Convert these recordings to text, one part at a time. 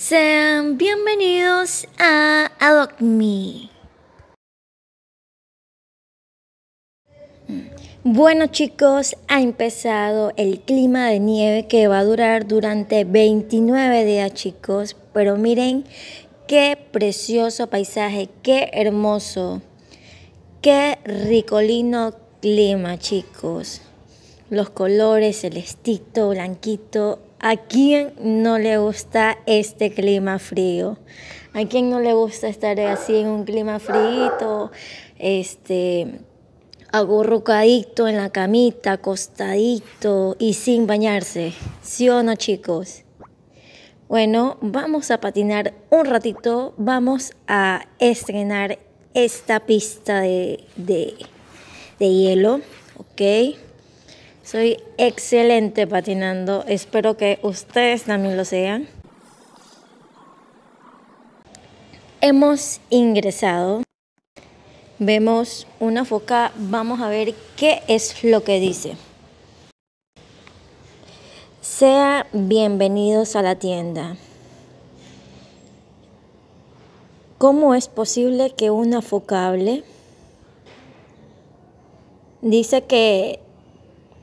Sean bienvenidos a Adopt Me. Bueno chicos, ha empezado el clima de nieve que va a durar durante 29 días chicos, pero miren qué precioso paisaje, qué hermoso, qué ricolino clima chicos. Los colores, celestito, blanquito, ¿A quién no le gusta este clima frío? ¿A quién no le gusta estar así en un clima frío? Este, agurrucadito en la camita, acostadito y sin bañarse. ¿Sí o no, chicos? Bueno, vamos a patinar un ratito. Vamos a estrenar esta pista de, de hielo, ¿ok? Soy excelente patinando. Espero que ustedes también lo sean. Hemos ingresado. Vemos una foca. Vamos a ver qué es lo que dice. Sea bienvenidos a la tienda. ¿Cómo es posible que una foca hable? Dice que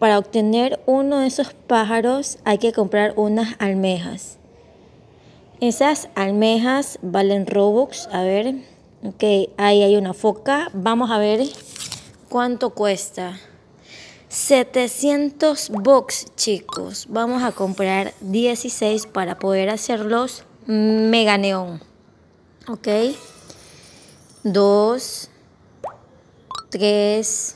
para obtener uno de esos pájaros hay que comprar unas almejas. Esas almejas valen Robux. A ver, ok, ahí hay una foca. Vamos a ver cuánto cuesta. 700 box chicos. Vamos a comprar 16 para poder hacerlos mega neón. Ok. 2, 3,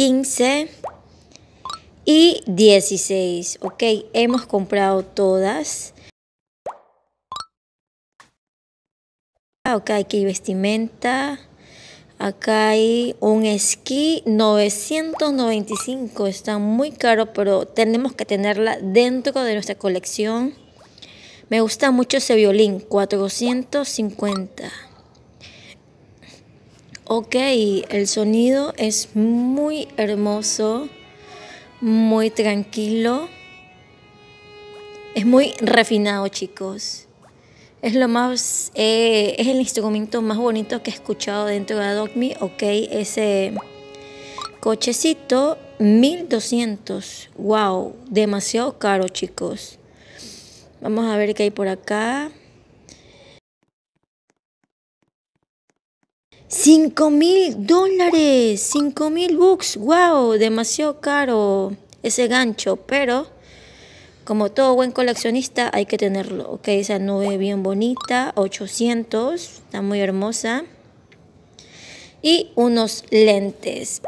15 y 16. Ok, hemos comprado todas. Ah, ok, hay vestimenta. Acá hay un esquí 995. Está muy caro, pero tenemos que tenerla dentro de nuestra colección. Me gusta mucho ese violín, 450 ok, el sonido es muy hermoso, muy tranquilo, es muy refinado chicos. Es lo más, eh, es el instrumento más bonito que he escuchado dentro de Me, ok, ese cochecito 1200, wow, demasiado caro chicos. Vamos a ver qué hay por acá. 5 mil dólares, 5 mil bucks, wow, demasiado caro ese gancho, pero como todo buen coleccionista hay que tenerlo, ok, esa nube bien bonita, 800, está muy hermosa, y unos lentes,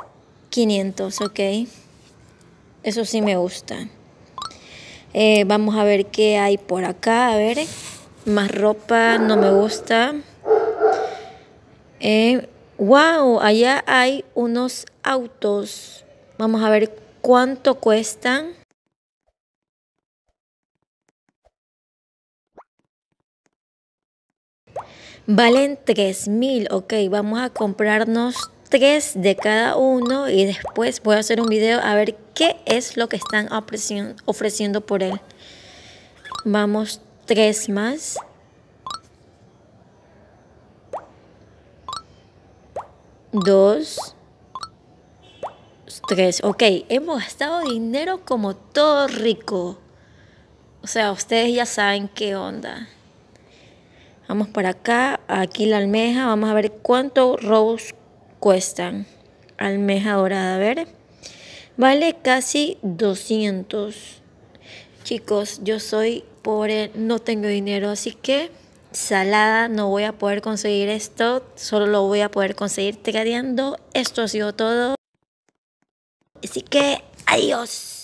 500, ok, eso sí me gusta. Eh, vamos a ver qué hay por acá, a ver, más ropa, no me gusta. Eh, wow, allá hay unos autos. Vamos a ver cuánto cuestan. Valen 3000, ok, vamos a comprarnos tres de cada uno y después voy a hacer un video a ver qué es lo que están ofreciendo por él. Vamos, tres más. dos, tres. Ok, hemos gastado dinero como todo rico. O sea, ustedes ya saben qué onda. Vamos para acá, aquí la almeja. Vamos a ver cuánto robos cuestan. Almeja dorada, a ver. Vale casi 200. Chicos, yo soy pobre, no tengo dinero, así que salada, no voy a poder conseguir esto, solo lo voy a poder conseguir tradeando. Esto ha sido todo. Así que adiós.